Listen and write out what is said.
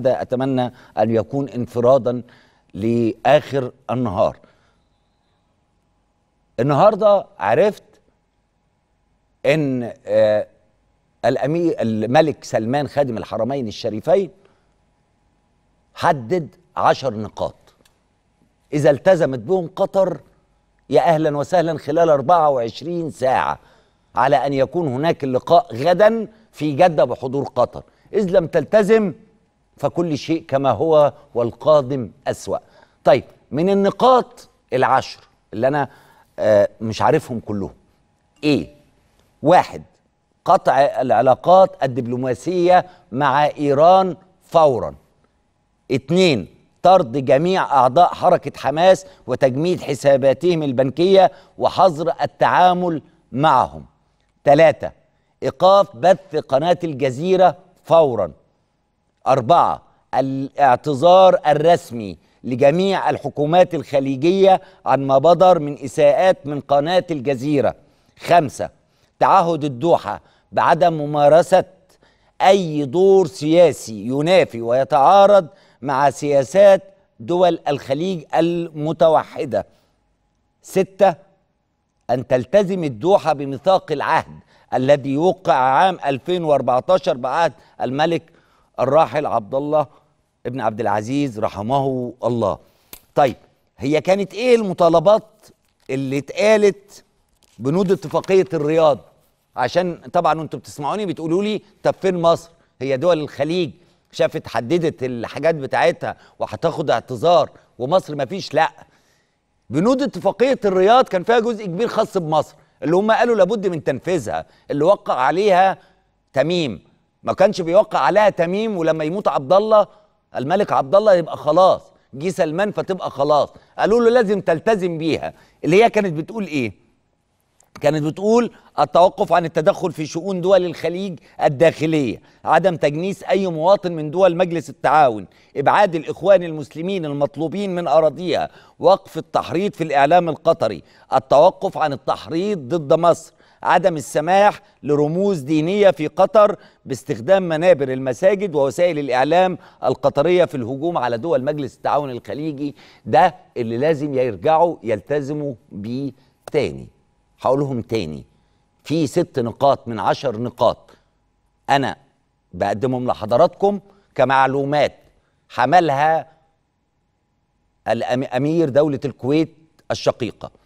ده أتمنى أن يكون انفرادا لآخر النهار النهاردة عرفت أن آه، الأمير الملك سلمان خادم الحرمين الشريفين حدد عشر نقاط إذا التزمت بهم قطر يا أهلا وسهلا خلال 24 ساعة على أن يكون هناك اللقاء غدا في جدة بحضور قطر إذ لم تلتزم فكل شيء كما هو والقادم أسوأ طيب من النقاط العشر اللي أنا آه، مش عارفهم كلهم إيه واحد قطع العلاقات الدبلوماسية مع إيران فورا اتنين طرد جميع أعضاء حركة حماس وتجميد حساباتهم البنكية وحظر التعامل معهم ثلاثة إيقاف بث قناة الجزيرة فوراً أربعة الاعتذار الرسمي لجميع الحكومات الخليجية عن ما بدر من إساءات من قناة الجزيرة خمسة تعهد الدوحة بعدم ممارسة أي دور سياسي ينافي ويتعارض مع سياسات دول الخليج المتوحدة ستة أن تلتزم الدوحة بميثاق العهد الذي وقع عام 2014 بعهد الملك الراحل عبد الله ابن عبد العزيز رحمه الله طيب هي كانت ايه المطالبات اللي اتقالت بنود اتفاقيه الرياض عشان طبعا وانتم بتسمعوني بتقولوا لي طب فين مصر هي دول الخليج شافت حددت الحاجات بتاعتها وهتاخد اعتذار ومصر ما فيش لا بنود اتفاقيه الرياض كان فيها جزء كبير خاص بمصر اللي هم قالوا لابد من تنفيذها اللي وقع عليها تميم ما كانش بيوقع عليها تميم ولما يموت عبد الله الملك عبد الله يبقى خلاص جه سلمان فتبقى خلاص قالوا له لازم تلتزم بيها اللي هي كانت بتقول ايه كانت بتقول التوقف عن التدخل في شؤون دول الخليج الداخليه عدم تجنيس اي مواطن من دول مجلس التعاون ابعاد الاخوان المسلمين المطلوبين من اراضيها وقف التحريض في الاعلام القطري التوقف عن التحريض ضد مصر عدم السماح لرموز دينية في قطر باستخدام منابر المساجد ووسائل الإعلام القطرية في الهجوم على دول مجلس التعاون الخليجي ده اللي لازم يرجعوا يلتزموا بيه تاني هقولهم تاني في ست نقاط من عشر نقاط أنا بقدمهم لحضراتكم كمعلومات حملها الأمير دولة الكويت الشقيقة